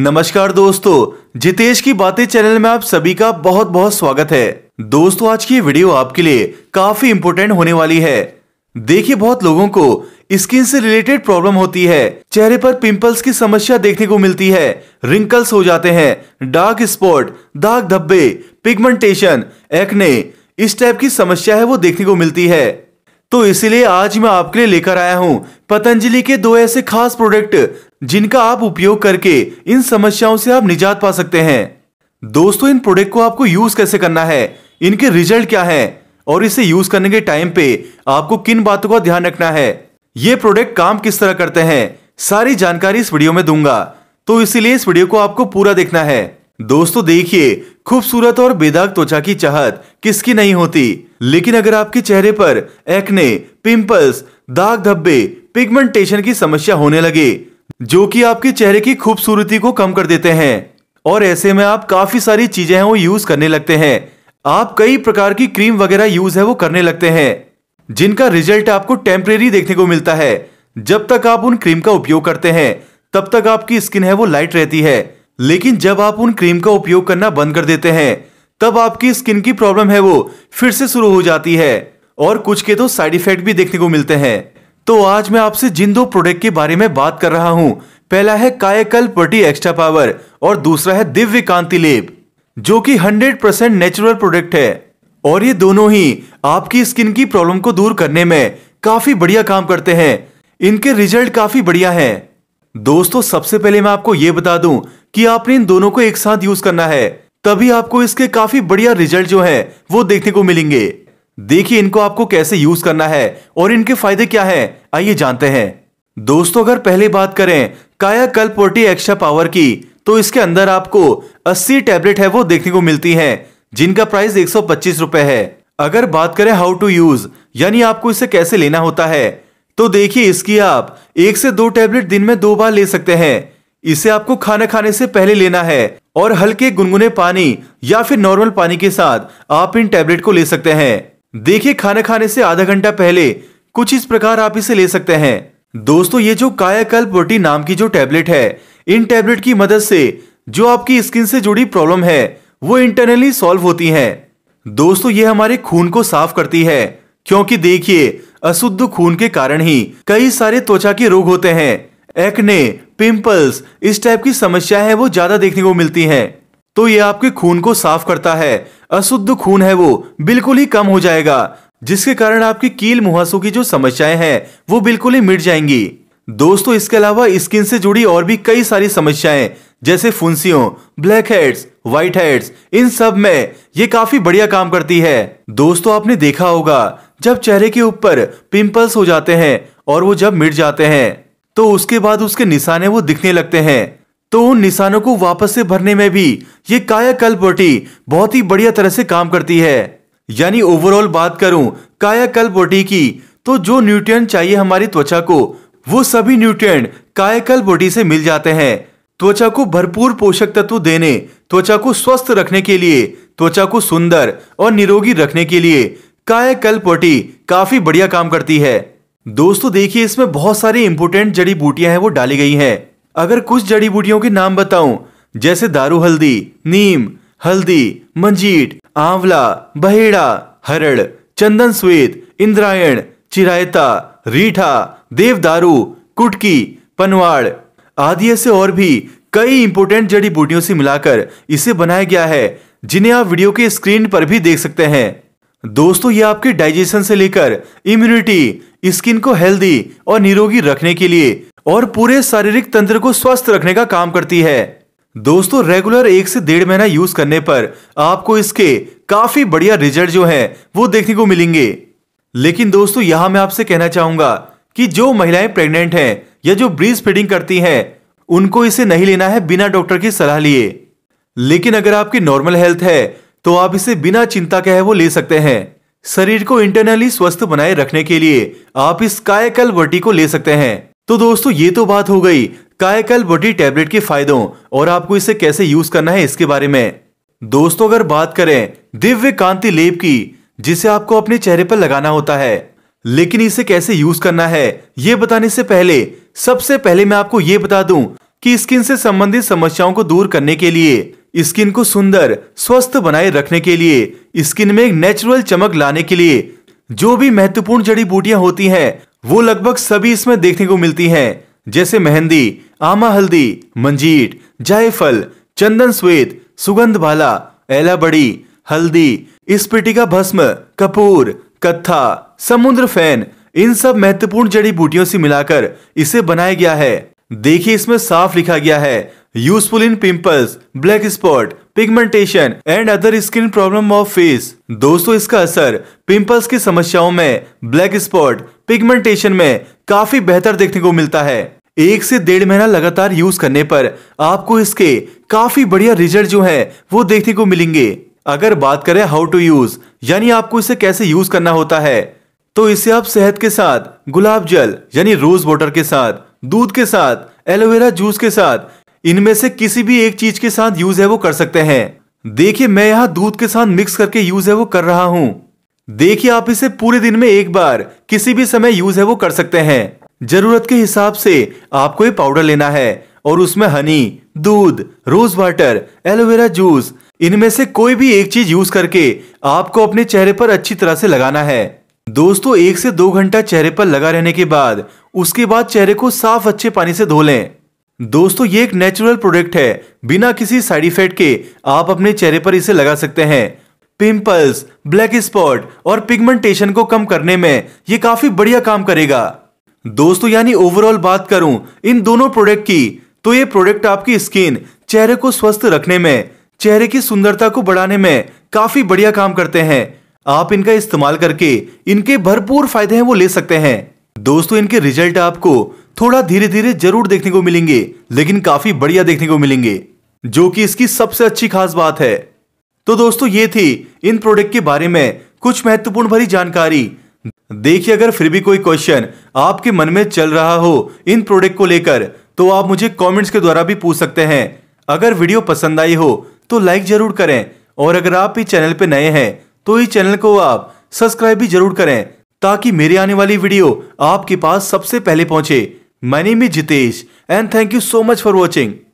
नमस्कार दोस्तों जितेश की बातें चैनल में आप सभी का बहुत बहुत स्वागत है दोस्तों आज की वीडियो आपके लिए काफी इम्पोर्टेंट होने वाली है देखिए बहुत लोगों को स्किन से रिलेटेड प्रॉब्लम होती है चेहरे पर पिंपल्स की समस्या देखने को मिलती है रिंकल्स हो जाते हैं डार्क स्पॉट दाग धब्बे पिगमेंटेशन एक्ने इस टाइप की समस्या है वो देखने को मिलती है तो इसलिए आज मैं आपके लिए लेकर आया हूँ पतंजलि के दो ऐसे खास प्रोडक्ट जिनका आप उपयोग करके इन समस्याओं से आप निजात पा सकते हैं दोस्तों इन प्रोडक्ट को आपको यूज कैसे करना है इनके रिजल्ट क्या है और इसे यूज करने के टाइम पे आपको किन बातों का ध्यान रखना है ये प्रोडक्ट काम किस तरह करते हैं सारी जानकारी इस वीडियो में दूंगा तो इसीलिए इस वीडियो को आपको पूरा देखना है दोस्तों देखिए खूबसूरत और बेदाग त्वचा की चाहत किसकी नहीं होती लेकिन अगर आपके चेहरे पर एक्ने पिंपल्स दाग धब्बे पिगमेंटेशन की समस्या होने लगे जो कि आपके चेहरे की खूबसूरती को कम कर देते हैं और ऐसे में आप काफी सारी चीजें हैं वो यूज करने लगते हैं आप कई प्रकार की क्रीम वगैरह यूज है वो करने लगते हैं जिनका रिजल्ट आपको टेम्परेरी देखने को मिलता है जब तक आप उन क्रीम का उपयोग करते हैं तब तक आपकी स्किन है वो लाइट रहती है लेकिन जब आप उन क्रीम का उपयोग करना बंद कर देते हैं तब आपकी स्किन की प्रॉब्लम है वो फिर से शुरू हो जाती है और कुछ के तो साइड इफेक्ट भी देखने को मिलते हैं तो आज मैं आपसे जिन दो प्रोडक्ट के बारे में बात कर रहा हूँ पहला है कायकल पटी एक्स्ट्रा पावर और दूसरा है दिव्य कांति लेप जो कि 100% नेचुरल प्रोडक्ट है और ये दोनों ही आपकी स्किन की प्रॉब्लम को दूर करने में काफी बढ़िया काम करते हैं इनके रिजल्ट काफी बढ़िया है दोस्तों सबसे पहले मैं आपको ये बता दूं कि आपने इन दोनों को एक साथ यूज करना है तभी आपको इसके काफी बढ़िया रिजल्ट जो है वो देखने को मिलेंगे देखिए इनको आपको कैसे यूज करना है और इनके फायदे क्या है आइए जानते हैं दोस्तों अगर पहले बात करें काया कल पोर्टी एक्स्ट्रा पावर की तो इसके अंदर आपको 80 टैबलेट है वो देखने को मिलती हैं जिनका प्राइस एक सौ रुपए है अगर बात करें हाउ टू यूज यानी आपको इसे कैसे लेना होता है तो देखिए इसकी आप एक से दो टैबलेट दिन में दो बार ले सकते हैं इसे आपको खाना खाने से पहले लेना है और हल्के गुनगुने पानी या फिर नॉर्मल पानी के साथ आप इन टैबलेट को ले सकते हैं देखिए खाना खाने से आधा घंटा पहले कुछ इस प्रकार आप इसे ले सकते हैं दोस्तों ये जो कायाकल्प प्रोटीन नाम की जो टैबलेट है इन टैबलेट की मदद से जो आपकी स्किन से जुड़ी प्रॉब्लम है वो इंटरनली सॉल्व होती है दोस्तों ये हमारे खून को साफ करती है क्योंकि देखिए अशुद्ध खून के कारण ही कई सारे त्वचा के रोग होते हैं एक्ने पिंपल्स इस टाइप की समस्या है वो ज्यादा देखने को मिलती है तो ये आपके खून को साफ करता है अशुद्ध खून है वो बिल्कुल ही कम हो जाएगा जिसके कारण आपकी कील मुहासों की जो समस्याएं हैं वो बिल्कुल ही मिट जाएंगी दोस्तों इसके अलावा स्किन से जुड़ी और भी कई सारी समस्याएं जैसे फुंसियों ब्लैक हेड्स व्हाइट हेड्स इन सब में ये काफी बढ़िया काम करती है दोस्तों आपने देखा होगा जब चेहरे के ऊपर पिंपल्स हो जाते हैं और वो जब मिट जाते हैं तो उसके बाद उसके निशाने वो दिखने लगते हैं तो उन निशानों को वापस से भरने में भी ये कायाकल्पोटी बहुत ही बढ़िया तरह से काम करती है यानी ओवरऑल बात करूं कायाकल्पोटी की तो जो न्यूट्रिएंट चाहिए हमारी त्वचा को वो सभी न्यूट्रिएंट कायाकल्पोटी से मिल जाते हैं त्वचा को भरपूर पोषक तत्व देने त्वचा को स्वस्थ रखने के लिए त्वचा को सुंदर और निरोगी रखने के लिए कायाकल्पोटी काफी बढ़िया काम करती है दोस्तों देखिए इसमें बहुत सारी इंपोर्टेंट जड़ी बूटियां हैं वो डाली गई हैं अगर कुछ जड़ी बूटियों के नाम बताऊं जैसे दारू हल्दी नीम हल्दी मंजीट आंवला बहेड़ा हरड़ चंदन श्वेत इंद्रायण चिरायता रीठा देवदारू कुटकी पनवाड़ आदि ऐसे और भी कई इंपोर्टेंट जड़ी बूटियों से मिलाकर इसे बनाया गया है जिन्हें आप वीडियो के स्क्रीन पर भी देख सकते हैं दोस्तों ये आपके डाइजेशन से लेकर इम्यूनिटी स्किन को हेल्दी और निरोगी रखने के लिए और पूरे शारीरिक तंत्र को स्वस्थ रखने का काम करती है दोस्तों रेगुलर एक से डेढ़ महीना यूज करने पर आपको इसके काफी बढ़िया रिजल्ट जो है वो देखने को मिलेंगे लेकिन दोस्तों यहां मैं आपसे कहना चाहूंगा कि जो महिलाएं प्रेग्नेंट हैं या जो ब्रीज फीडिंग करती हैं उनको इसे नहीं लेना है बिना डॉक्टर की सलाह लिए लेकिन अगर आपकी नॉर्मल हेल्थ है तो आप इसे बिना चिंता के है वो ले सकते हैं शरीर को इंटरनली स्वस्थ बनाए रखने के लिए आप इस कायकल वटी को ले सकते हैं तो दोस्तों ये तो बात हो गई कायकल वटी टेबलेट के फायदों और आपको इसे कैसे यूज करना है इसके बारे में दोस्तों अगर बात करें दिव्य कांति लेप की जिसे आपको अपने चेहरे पर लगाना होता है लेकिन इसे कैसे यूज करना है ये बताने से पहले सबसे पहले मैं आपको ये बता दूं कि स्किन से संबंधित समस्याओं को दूर करने के लिए स्किन को सुंदर स्वस्थ बनाए रखने के लिए स्किन में नेचुरल चमक लाने के लिए जो भी महत्वपूर्ण जड़ी बूटियां होती हैं वो लगभग सभी इसमें देखने को मिलती हैं जैसे मेहंदी आमा हल्दी मंजीट जायफल चंदन श्वेत सुगंध भाला एला बड़ी हल्दी स्पिटिका भस्म कपूर कत्था समुद्र फैन इन सब महत्वपूर्ण जड़ी बूटियों से मिलाकर इसे बनाया गया है देखिए इसमें साफ लिखा गया है useful in pimples black spot pigmentation and other skin problem of face दोस्तों इसका असर पिंपल्स की समस्याओं में ब्लैक स्पॉट पिगमेंटेशन में काफी बेहतर देखने को मिलता है एक से डेढ़ महीना लगातार यूज करने पर आपको इसके काफी बढ़िया रिजल्ट जो है वो देखने को मिलेंगे अगर बात करें हाउ टू यूज यानी आपको इसे कैसे यूज करना होता है तो इसे आप सेहत के साथ गुलाब जल यानी रोज वाटर के साथ दूध के साथ एलोवेरा जूस के साथ इनमें से किसी भी एक चीज के साथ यूज है वो कर सकते हैं देखिए मैं यहाँ दूध के साथ मिक्स करके यूज है वो कर रहा हूँ देखिए आप इसे पूरे दिन में एक बार किसी भी समय यूज है वो कर सकते हैं जरूरत के हिसाब से आपको ये पाउडर लेना है और उसमें हनी दूध रोज वाटर एलोवेरा जूस इनमें से कोई भी एक चीज यूज करके आपको अपने चेहरे पर अच्छी तरह से लगाना है दोस्तों एक से दो घंटा चेहरे पर लगा रहने के बाद उसके बाद चेहरे को साफ अच्छे पानी से धो लें दोस्तों ये एक नेचुरल प्रोडक्ट है बिना किसी साइड इफेक्ट के आप अपने चेहरे पर इसे लगा सकते हैं पिंपल्स ब्लैक स्पॉट और पिगमेंटेशन को कम करने में ये काफी बढ़िया काम करेगा दोस्तों यानी ओवरऑल बात करूं इन दोनों प्रोडक्ट की तो ये प्रोडक्ट आपकी स्किन चेहरे को स्वस्थ रखने में चेहरे की सुंदरता को बढ़ाने में काफी बढ़िया काम करते हैं आप इनका इस्तेमाल करके इनके भरपूर फायदे हैं वो ले सकते हैं दोस्तों इनके रिजल्ट आपको थोड़ा धीरे धीरे जरूर देखने को मिलेंगे लेकिन काफी बढ़िया देखने को मिलेंगे जो कि इसकी सबसे अच्छी खास बात है तो दोस्तों ये थी इन प्रोडक्ट के बारे में कुछ महत्वपूर्ण भरी जानकारी देखिए अगर फिर भी कोई क्वेश्चन आपके मन में चल रहा हो इन प्रोडक्ट को लेकर तो आप मुझे कमेंट्स के द्वारा भी पूछ सकते हैं अगर वीडियो पसंद आई हो तो लाइक जरूर करें और अगर आप इस चैनल पर नए हैं तो इस चैनल को आप सब्सक्राइब भी जरूर करें ताकि मेरी आने वाली वीडियो आपके पास सबसे पहले पहुंचे मैंने मी Jitesh and thank you so much for watching